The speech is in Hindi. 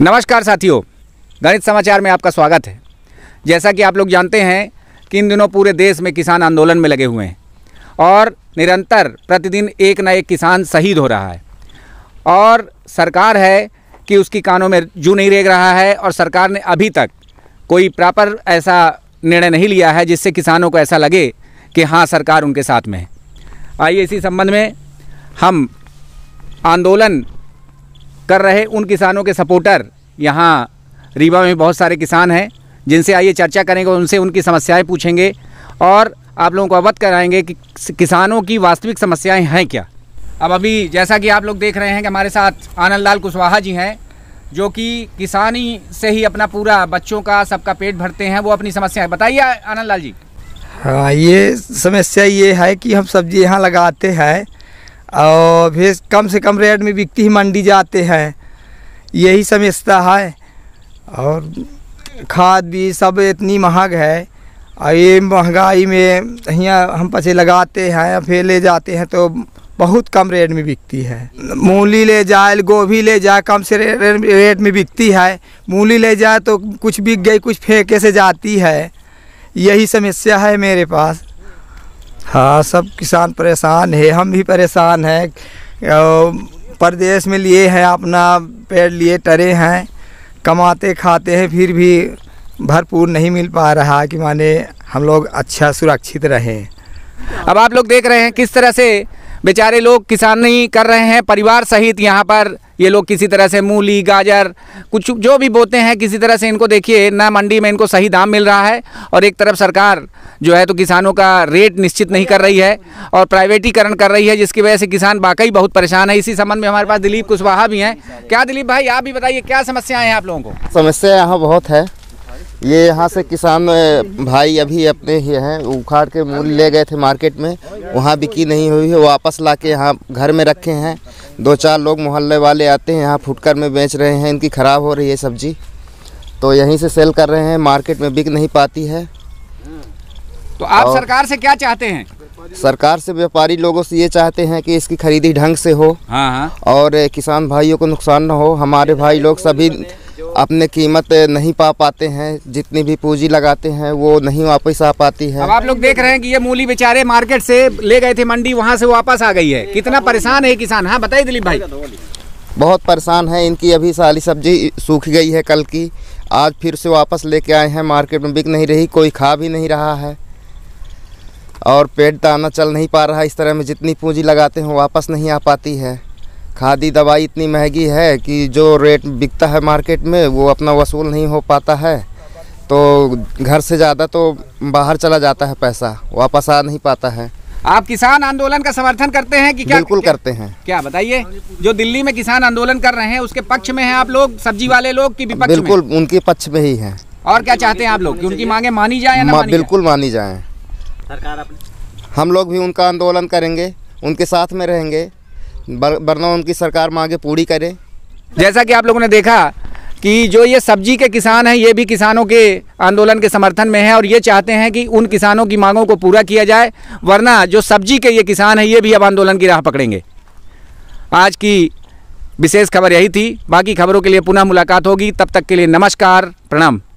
नमस्कार साथियों गणित समाचार में आपका स्वागत है जैसा कि आप लोग जानते हैं कि इन दिनों पूरे देश में किसान आंदोलन में लगे हुए हैं और निरंतर प्रतिदिन एक ना एक किसान शहीद हो रहा है और सरकार है कि उसकी कानों में जू नहीं रेग रहा है और सरकार ने अभी तक कोई प्रॉपर ऐसा निर्णय नहीं लिया है जिससे किसानों को ऐसा लगे कि हाँ सरकार उनके साथ में है आइए इसी संबंध में हम आंदोलन कर रहे उन किसानों के सपोर्टर यहाँ रीवा में बहुत सारे किसान हैं जिनसे आइए चर्चा करेंगे उनसे उनकी समस्याएं पूछेंगे और आप लोगों को अवगत कराएंगे कि किसानों की वास्तविक समस्याएं हैं क्या अब अभी जैसा कि आप लोग देख रहे हैं कि हमारे साथ आनंद लाल कुशवाहा जी हैं जो कि किसानी से ही अपना पूरा बच्चों का सबका पेट भरते हैं वो अपनी समस्याएँ बताइए आनंद लाल जी हाँ ये समस्या ये है कि हम सब्जी यहाँ लगाते हैं और भैंस कम से कम रेट में बिकती ही मंडी जाते हैं यही समझता है और खाद भी सब इतनी महंग है और ये महंगाई में यहाँ हम पचे लगाते हैं या फिर ले जाते हैं तो बहुत कम रेट में बिकती है मूली ले जाए गोभी ले जाए कम से रेट में बिकती है मूली ले जाए तो कुछ बिक गई कुछ फेंके से जाती है यही समस्या है मेरे पास हाँ सब किसान परेशान है हम भी परेशान हैं प्रदेश में लिए हैं अपना पेड़ लिए टरे हैं कमाते खाते हैं फिर भी भरपूर नहीं मिल पा रहा कि माने हम लोग अच्छा सुरक्षित रहें अब आप लोग देख रहे हैं किस तरह से बेचारे लोग किसान नहीं कर रहे हैं परिवार सहित यहाँ पर ये लोग किसी तरह से मूली गाजर कुछ जो भी बोते हैं किसी तरह से इनको देखिए ना मंडी में इनको सही दाम मिल रहा है और एक तरफ सरकार जो है तो किसानों का रेट निश्चित नहीं कर रही है और प्राइवेटीकरण कर रही है जिसकी वजह से किसान वाकई बहुत परेशान है इसी संबंध में हमारे पास दिलीप कुशवाहा भी हैं क्या दिलीप भाई आप भी बताइए क्या समस्याएँ हैं आप लोगों को समस्या यहाँ बहुत है ये यहाँ से किसान भाई अभी अपने ही हैं उखाड़ के मूल ले गए थे मार्केट में वहाँ बिकी नहीं हुई है वापस ला के यहाँ घर में रखे हैं दो चार लोग मोहल्ले वाले आते हैं यहाँ फुटकर में बेच रहे हैं इनकी ख़राब हो रही है सब्जी तो यहीं से सेल कर रहे हैं मार्केट में बिक नहीं पाती है तो आप सरकार से क्या चाहते हैं सरकार से व्यापारी लोगों से ये चाहते हैं कि इसकी खरीदी ढंग से हो हाँ हाँ। और किसान भाइयों को नुकसान न हो हमारे भाई लोग सभी अपने कीमत नहीं पा पाते हैं जितनी भी पूंजी लगाते हैं वो नहीं वापस आ पाती है अब आप लोग देख रहे हैं कि ये मूली बेचारे मार्केट से ले गए थे मंडी वहाँ से वापस आ गई है कितना परेशान है किसान हाँ बताइए दिलीप भाई बहुत परेशान है इनकी अभी सारी सब्जी सूख गई है कल की आज फिर से वापस लेके आए हैं मार्केट में बिक नहीं रही कोई खा भी नहीं रहा है और पेट दाना चल नहीं पा रहा इस तरह में जितनी पूंजी लगाते हैं वापस नहीं आ पाती है खादी दवाई इतनी महंगी है कि जो रेट बिकता है मार्केट में वो अपना वसूल नहीं हो पाता है तो घर से ज़्यादा तो बाहर चला जाता है पैसा वापस आ नहीं पाता है आप किसान आंदोलन का समर्थन करते हैं कि क्या बिल्कुल क्या, करते हैं क्या बताइए जो दिल्ली में किसान आंदोलन कर रहे हैं उसके पक्ष में हैं आप लोग सब्जी वाले लोग की विपक्ष बिल्कुल में? उनके पक्ष में ही हैं और क्या चाहते हैं आप लोग कि उनकी मांगे मानी जाए ना मा, मानी बिल्कुल जाए? मानी जाए सरकार हम लोग भी उनका आंदोलन करेंगे उनके साथ में रहेंगे वरना उनकी सरकार मांगे पूरी करे जैसा कि आप लोगों ने देखा कि जो ये सब्जी के किसान हैं ये भी किसानों के आंदोलन के समर्थन में हैं और ये चाहते हैं कि उन किसानों की मांगों को पूरा किया जाए वरना जो सब्जी के ये किसान हैं ये भी अब आंदोलन की राह पकड़ेंगे आज की विशेष खबर यही थी बाकी खबरों के लिए पुनः मुलाकात होगी तब तक के लिए नमस्कार प्रणाम